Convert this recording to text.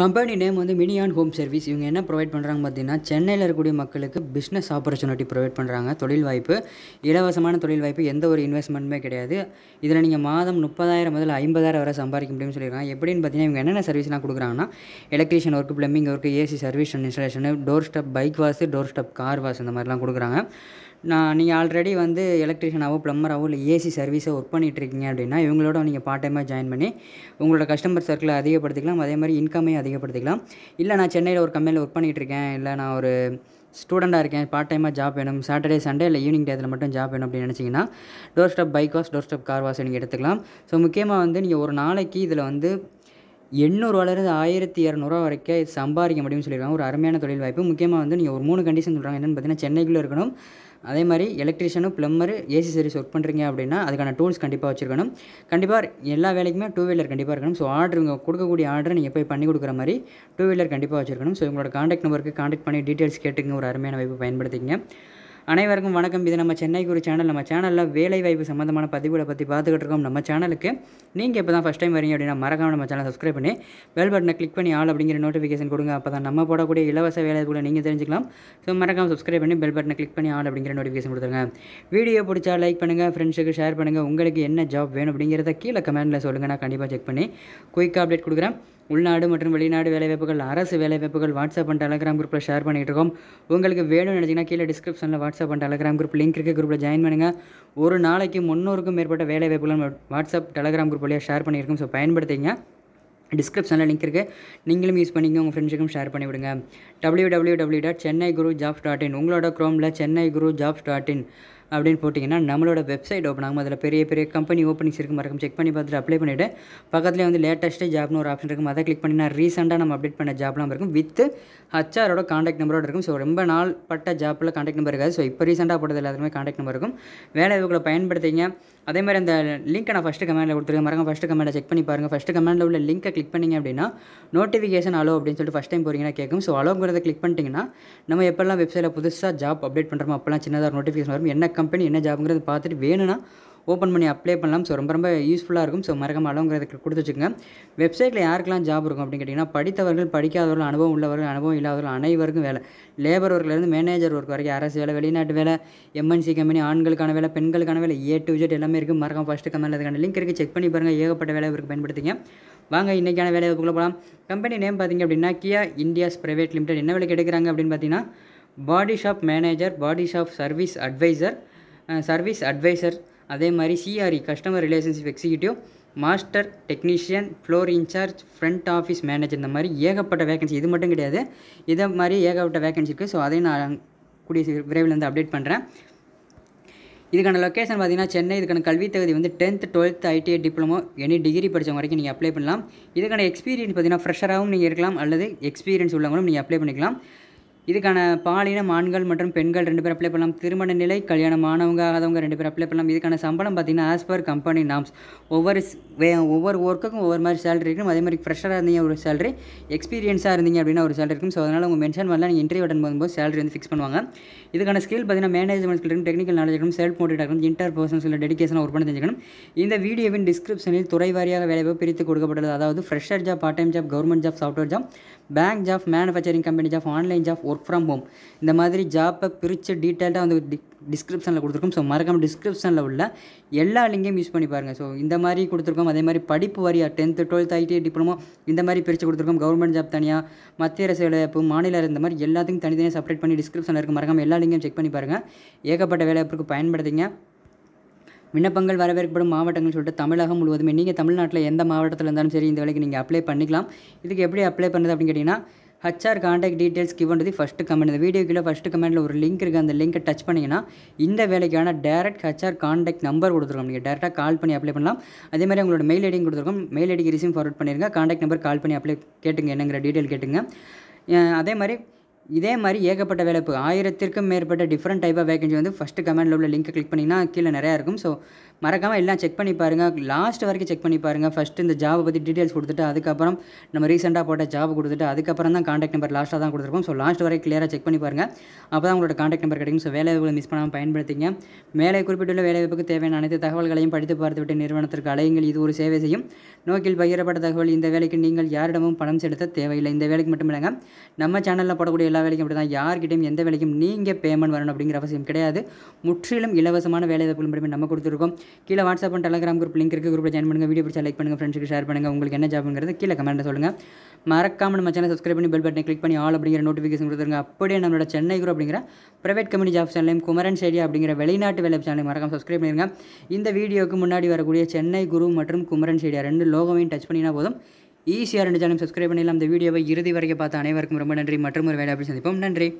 company name வந்து Minion home service இவங்க என்ன ப்ரொவைட் பண்ணுறாங்க பார்த்தீங்கன்னா சென்னையில் இருக்கக்கூடிய மக்களுக்கு பிஸ்னஸ் ஆப்பர்ச்சுனிட்டி ப்ரொவைட் பண்ணுறாங்க தொழில் வாய்ப்பு இலவசமான தொழில் வாய்ப்பு எந்த ஒரு இன்வெஸ்ட்மெண்ட்டுமே கிடையாது இதில் நீங்கள் மாதம் முப்பதாயிரம் முதல் ஐம்பதாயிரம் வரை சம்பாதிக்க முடியும்னு சொல்லியிருக்காங்க எப்படின்னு பார்த்தீங்கன்னா இவங்க என்னென்ன சர்வீஸ்லாம் கொடுக்குறாங்கன்னா electrician work plumbing work AC service and installation doorstep bike wash doorstep car wash இந்த மாதிரிலாம் கொடுக்குறாங்க நான் நீங்கள் ஆல்ரெடி வந்து எலக்ட்ரிஷியனாவோ ப்ளம்பராகவோ இல்லை ஏசி சர்வீஸை ஒர்க் பண்ணிகிட்ருக்கீங்க அப்படின்னா இவங்களோட நீங்கள் பார்ட் டைமாக ஜாயின் பண்ணி உங்களோட கஸ்டமர் சர்க்கிளை அதிகப்படுத்திக்கலாம் அதே மாதிரி இன்கமையும் அதிகப்படுத்திக்கலாம் இல்லை நான் சென்னையில் ஒரு கம்பெனியில் ஒர்க் பண்ணிகிட்ருக்கேன் இல்லை நான் ஒரு ஸ்டூடெண்ட்டாக இருக்கேன் பார்ட் டைமாக ஜாப் வேணும் சாட்டர்டே சண்டே இல்லை ஈவினிங் டேத்தில் மட்டும் ஜாப் வேணும் அப்படின்னு நினச்சிங்கன்னா doorstep bike wash doorstep car wash நீங்கள் எடுத்துக்கலாம் ஸோ முக்கியமாக வந்து நீங்கள் ஒரு நாளைக்கு இதில் வந்து எண்ணூறுவாலேருந்து ஆயிரத்தி இரநூறுவா வரைக்கும் இது சம்பாதிக்க முடியும்னு சொல்லியிருக்காங்க ஒரு அருமையான தொழில் வாய்ப்பு முக்கியமாக வந்து நீங்கள் ஒரு மூணு கண்டிஷன் சொல்கிறாங்க என்னென்னு பார்த்தீங்கன்னா சென்னைக்குள்ளே இருக்கணும் அதே மாதிரி எலக்ட்ரிஷியனும் பிளம்பர் ஏசி சர்வீஸ் ஒர்க் பண்ணுறீங்க அப்படின்னா அதுக்கான டூல்ஸ் கண்டிப்பாக வச்சுருக்கணும் கண்டிப்பாக எல்லா வேலைக்குமே டூ வீலர் கண்டிப்பாக இருக்கணும் ஸோ ஆர்டர் இங்கே கொடுக்கக்கூடிய ஆர்டரை நீங்கள் போய் பண்ணி கொடுக்குற மாதிரி டூ வீலர் கண்டிப்பாக வச்சுருக்கணும் ஸோ உங்களோட காண்டாக்ட் நம்பருக்கு காண்டாக்ட் பண்ணி டீட்டெயில்ஸ் கேட்டுங்க ஒரு அருமையான வாய்ப்பு பயன்படுத்திங்க அனைவருக்கும் வணக்கம் இது நம்ம சென்னை ஒரு சேனல் நம்ம சேனலில் வேலை வாய்ப்பு சம்மந்தமான பதிவுகளை பற்றி பார்த்துக்கிட்டு இருக்கோம் நம்ம சேனலுக்கு நீங்கள் இப்போ தான் ஃபஸ்ட் டைம் வரீங்க அப்படின்னா மறக்காமல் நம்ம சேனல் சப்ஸ்கிரைப் பண்ணி பெல் பட்டனை கிளிக் பண்ணி ஆள் அப்படிங்கிற நோட்டிஃபிகேஷன் கொடுங்க அப்போ தான் நம்ம போடக்கூடிய இலவச வேலை கூட நீங்கள் தெரிஞ்சுக்கலாம் ஸோ மறக்காமல் சப்ஸ்கிரைப் பண்ணி பெல் பட்டனை கிளிக் பண்ணி ஆள் அப்படிங்கிற நோட்டிஃபிகேஷன் கொடுத்துருங்க வீடியோ பிடிச்சா லைக் பண்ணுங்கள் ஃப்ரெண்ட்ஸுக்கு ஷேர் பண்ணுங்கள் உங்களுக்கு என்ன ஜாப் வேணும் அப்படிங்கிறத கீழே கமெண்ட்டில் சொல்லுங்கள் நான் கண்டிப்பாக செக் பண்ணி குயிக்காக அப்டேட் கொடுக்குறேன் உள்நாடு மற்றும் வெளிநாடு வேலைவாய்ப்புகள் அரசு வேலைவாய்ப்புகள் வாட்ஸ்அப் அண்ட் டெலகிராம் குரூப்பில் ஷேர் பண்ணிகிட்டு இருக்கோம் உங்களுக்கு வேணும்னு நினச்சிங்கன்னா கீழே டிஸ்கிரிப்ஷனில் WhatsApp and Telegram group link இருக்குது குரூப்பில் ஜாயின் பண்ணுங்கள் ஒரு நாளைக்கு முந்நூறுக்கும் மேற்பட்ட வேலைவாய்ப்புகள் வாட்ஸ்அப் டெலகிராம் குரூப் வழியாக ஷேர் பண்ணியிருக்கோம் ஸோ பயன்படுத்திங்க டிஸ்கிரிப்ஷனில் லிங்க் இருக்குது நீங்களும் யூஸ் பண்ணிங்க உங்கள் ஃப்ரெண்ட்ஸுக்கும் ஷேர் பண்ணிவிடுங்க W W W dot Chennai Guru jobs dot in உங்களோட க்ரோமில் Chennai Guru jobs dot in அப்படின்னு போட்டிங்கன்னா நம்மளோட வெப்சைட் ஓப்பன் ஆகும் அதில் பெரிய பெரிய கம்பெனி ஓப்பனிங்ஸ் இருக்கும் மறக்காம செக் பண்ணி பார்த்துட்டு அப்ளை பண்ணிவிட்டு பக்கத்துலேயே வந்து லேட்டஸ்ட்டு ஜாப்னு ஒரு ஆப்ஷன் இருக்கும் அதை கிளிக் பண்ணினா ரீசெண்டாக நம்ம அப்டேட் பண்ண ஜாப்லாம் இருக்கும் வித் ஹச்ஆரோட காண்டாக்ட் நம்பரோட இருக்கும் ஸோ ரொம்ப நாள் பட்ட ஜாப்பில் காண்டாக்ட் நம்பர் இருக்காது ஸோ இப்போ ரீசெண்டாக போட்டது எல்லாத்துக்குமே காண்டாக்ட் நம்பர் இருக்கும் வேலை இவங்களை பயன்படுத்திங்க அதே மாதிரி அந்த லிங்க்கை நான் ஃபஸ்ட்டு கமெண்டில் கொடுத்துருக்கேன் மறக்காம ஃபஸ்ட்டு கமெண்டை செக் பண்ணி பாருங்கள் ஃபஸ்ட்டு கமெண்டில் உள்ள லிங்க்கை கிளிக் பண்ணிங்க அப்படின்னா நோட்டிஃபிகேஷன் அலோ அப்படின்னு சொல்லிட்டு ஃபஸ்ட் டைம் போகிறீங்கன்னா கேட்கும் ஸோ அலோங்கிறத கிளிக் பண்ணிட்டீங்கன்னா நம்ம எப்போல்லாம் வெப்சைட்டில் புதுசாக ஜாப் அப்டேட் பண்ணுறோமோ அப்போல்லாம் சின்னதாக நோட்டிஃபிகேஷன் வரும் என்ன கம்பெனி என்ன ஜாப்ங்கிறது பார்த்துட்டு வேணும்னா ஓப்பன் பண்ணி அப்ளை பண்ணலாம் ஸோ ரொம்ப ரொம்ப யூஸ்ஃபுல்லாக இருக்கும் ஸோ மறக்காம அளவுங்கிறதுக்கு கொடுத்து வச்சுக்கோங்க வெப்சைட்டில் யாருக்கெல்லாம் ஜாப் இருக்கும் அப்படின்னு கேட்டிங்கன்னா படித்தவர்கள் படிக்காதவர்கள் அனுபவம் உள்ளவர்கள் அனுபவம் இல்லாதவர்கள் அனைவருக்கும் வேலை லேபர் ஒர்க்லேருந்து மேனேஜர் ஒர்க் வரைக்கும் அரசு வேலை வெளிநாட்டு வேலை எம்என்சி கம்பெனி ஆண்களுக்கான வேலை பெண்களுக்கான வேலை ஏ டு ஜெட் எல்லாமே இருக்குது மறக்காம ஃபஸ்ட்டு கமெண்ட் இருக்கான லிங்க் இருக்குது செக் பண்ணி பாருங்கள் ஏகப்பட்ட வேலை இவருக்கு பயன்படுத்திங்க வாங்க இன்றைக்கான வேலை வாய்ப்புக்குள்ளே போகலாம் கம்பெனி நேம் பார்த்திங்க அப்படின்னா கியா இந்தியாஸ் ப்ரைவேட் லிமிடெட் என்ன வேலைக்கு எடுக்கிறாங்க அப்படின்னு பார்த்தீங்கன்னா body shop manager body shop service advisor service advisor அதே மாதிரி C R E customer relationship executive master technician floor incharge front office manager இந்த மாதிரி ஏகப்பட்ட வேகன்சி இது மட்டும் கிடையாது இதை மாதிரி ஏகப்பட்ட வேகன்சி இருக்குது ஸோ அதையும் நான் கூடிய விரைவில் வந்து அப்டேட் பண்ணுறேன் இதுக்கான லொக்கேஷன் பார்த்தீங்கன்னா சென்னை இதுக்கான கல்வித் தகுதி வந்து tenth twelfth ITI diploma any degree படித்தவங்க வரைக்கும் நீங்கள் அப்ளை பண்ணலாம் இதுக்கான எக்ஸ்பீரியன்ஸ் பார்த்தீங்கன்னா ஃப்ரெஷராகவும் நீங்கள் இருக்கலாம் அல்லது எக்ஸ்பீரியன்ஸ் உள்ளவங்களும் நீங்கள் அப்ளை பண்ணிக்கலாம் இதுக்கான பாலினம் ஆண்கள் மற்றும் பெண்கள் ரெண்டு பேர் அப்ளை பண்ணலாம் திருமண நிலை கல்யாணம் ஆனவங்க ஆகாதவங்க ரெண்டு பேர் அப்ளை பண்ணலாம் இதுக்கான சம்பளம் பார்த்திங்கன்னா ஆஸ் பர் கம்பெனி நாம்ஸ் ஒவ்வொரு வே ஒவ்வொரு ஒர்க்குக்கும் ஒவ்வொரு மாதிரி சேலரி இருக்கும் அதே மாதிரி ஃப்ரெஷராக இருந்தீங்க ஒரு சேலரி எக்ஸ்பீரியன்ஸாக இருந்தீங்க அப்படின்னா ஒரு சேலரி இருக்கும் ஸோ அதனால் உங்கள் மென்ஷன் பண்ணலாம் நீங்கள் இன்டர்வியூ அட்டன் போகும்போது சேலரி வந்து ஃபிக்ஸ் பண்ணுவாங்க இதுக்கான ஸ்கில் பார்த்திங்கன்னா மேனேஜ்மெண்ட் ஸ்கில் இருக்கும் டெக்னிக்கல் நாலேஜ் இருக்கும் செல்ஃப் மோட்டிவேட் இருக்கும் இன்டர் பர்சன் சில டெடிக்கேஷன் ஒர்க் பண்ணி தெரிஞ்சுக்கணும் இந்த வீடியோவின் டிஸ்கிரிப்ஷனில் துறை வாரியாக வேலைவாய்ப்பு பிரித்து கொடுக்கப்பட்டது அதாவது fresher job part time job government job software job bank job manufacturing company job online job work from home இந்த மாதிரி ஜாப்பை பிரித்து டீட்டெயில்டாக வந்து டிஸ்கிரிப்ஷனில் கொடுத்துருக்கோம் ஸோ மறக்காமல் டிஸ்கிரிப்ஷனில் உள்ள எல்லா லிங்கையும் யூஸ் பண்ணி பாருங்கள் ஸோ இந்த மாதிரி கொடுத்துருக்கோம் அதே மாதிரி படிப்பு வரியா டென்த்து டுவெல்த் ஐடிஐ டிப்ளமோ இந்த மாதிரி பிரித்து கொடுத்துருக்கோம் கவர்மெண்ட் ஜாப் தனியாக மத்திய அரசு வேலைவாய்ப்பு மாநில இந்த மாதிரி எல்லாத்தையும் தனித்தனியாக செப்ரேட் பண்ணி டிஸ்கிரிப்ஷனில் இருக்குது மறக்காமல் எல்லா லிங்கையும் செக் பண்ணி பாருங்கள் ஏகப்பட்ட வேலைவாய்ப்புக்கு பயன்படுத்திங்க விண்ணப்பங்கள் வரவேற்கப்படும் மாவட்டங்கள் சொல்லிட்டு தமிழகம் முழுவதுமே நீங்கள் தமிழ்நாட்டில் எந்த மாவட்டத்தில் இருந்தாலும் சரி இந்த வேலைக்கு நீங்கள் அப்ளை பண்ணிக்கலாம் இதுக்கு எப்படி அப்ளை பண்ணுது அப்படின்னு கேட்டிங்கன்னா ஹச்ஆர் காண்டாக்ட் டீட்டெயில்ஸ் கிவன்றது ஃபஸ்ட்டு கமெண்ட் இந்த வீடியோ கீழே ஃபஸ்ட்டு கமெண்ட்டில் ஒரு லிங்க் இருக்குது அந்த லிங்கை டச் பண்ணிங்கன்னா இந்த வேலைக்கான டேரக்ட் ஹச்ஆர் காண்டாக்ட் நம்பர் கொடுத்துருக்கோம் நீங்கள் டேரெக்டாக கால் பண்ணி அப்ளை பண்ணலாம் அதே மாதிரி உங்களோட மெயில் ஐடியும் கொடுத்துருக்கோம் மெயில் ஐடிக்கு ரிசீவ் ஃபார்வர்ட் பண்ணிருங்க காண்டாக்ட் நம்பர் கால் பண்ணி அப்ளை கேட்டுங்க என்னங்கிற டீட்டெயில் கேட்டுங்க அதே மாதிரி இதே மாதிரி ஏகப்பட்ட வேலைப்பு ஆயிரத்திற்கும் மேற்பட்ட டிஃப்ரெண்ட் டைப் ஆஃப் வேகன்சி வந்து ஃபஸ்ட்டு கமெண்டில் உள்ள லிங்க்கை கிளிக் பண்ணிங்கன்னா கீழே நிறையா இருக்கும் ஸோ மறக்காமல் எல்லாம் செக் பண்ணி பாருங்கள் லாஸ்ட் வரைக்கும் செக் பண்ணி பாருங்கள் ஃபஸ்ட்டு இந்த ஜாப் பற்றி டீட்டெயில்ஸ் கொடுத்துட்டு அதுக்கப்புறம் நம்ம ரீசெண்டாக போட்ட ஜாப் கொடுத்துட்டு அதுக்கப்புறம் தான் காண்டாக்ட் நம்பர் லாஸ்ட்டாக தான் கொடுத்துருக்கோம் ஸோ லாஸ்ட் வரைக்கும் கிளியராக செக் பண்ணி பாருங்கள் அப்போ தான் உங்களோட காண்டாக்ட் நம்பர் கிடைக்கும் ஸோ வேலைவாய்ப்புகளை மிஸ் பண்ணாமல் பயன்படுத்திங்க மேலே குறிப்பிட்டுள்ள வேலைவாய்ப்புக்கு தேவையான அனைத்து தகவல்களையும் படித்து பார்த்துவிட்டு நிறுவனத்திற்கு அலையுங்கள் இது ஒரு சேவை செய்யும் நோக்கில் பகிரப்பட்ட தகவல் இந்த வேலைக்கு நீங்கள் யாரிடமும் பணம் செலுத்த தேவையில்லை இந்த வேலைக்கு மட்டும் இல்லைங்க நம்ம சேனலில் போடக்கூடிய எல்லா வேலைக்கும் அப்படி தான் யார்கிட்டையும் எந்த வேலைக்கும் நீங்கள் பேமெண்ட் வரணும் அப்படிங்கிற அவசியம் கிடையாது முற்றிலும் இலவசமான வேலை வாய்ப்புகள் மட்டுமே நம்ம கொடுத்துருக்கோம் கீழே WhatsApp and Telegram group link இருக்குது குரூப்பில் ஜாயின் பண்ணுங்கள் வீடியோ பிடிச்சா லைக் பண்ணுங்க ஃப்ரெண்ட்ஸ்க்கு ஷேர் பண்ணுங்க உங்களுக்கு என்ன ஜாப்ங்கிறது கீழே கமெண்ட் சொல்லுங்கள் மறக்காம நம்ம சேனல் சப்ஸ்கிரைப் பண்ணி பெல் பட்டனை கிளிக் பண்ணி ஆல் அப்படிங்கிற நோட்டிஃபிகேஷன் கொடுத்துருங்க அப்படியே நம்மளோட சென்னை குரூப் அப்படிங்கிற பிரைவேட் கம்பெனி ஜாப் சேனலையும் குமரன் சேடியா அப்படிங்கிற வெளிநாட்டு வேலை சேனலையும் மறக்காம சப்ஸ்கிரைப் பண்ணிருங்க இந்த வீடியோவுக்கு முன்னாடி வரக்கூடிய சென்னை குரு மற்றும் குமரன் சேடியா ரெண்டு லோகோவையும் டச் பண்ணினா போதும் ஈஸியாக ரெண்டு சேனலும் சப்ஸ்கிரைப் பண்ணிடலாம் இந்த வீடியோவை இறுதி வரைக்கும் பார்த்த அனைவருக்கும் ரொம்ப நன்றி மற்றும் ஒரு வேலை அப்படி சந்திப்போம் நன்றி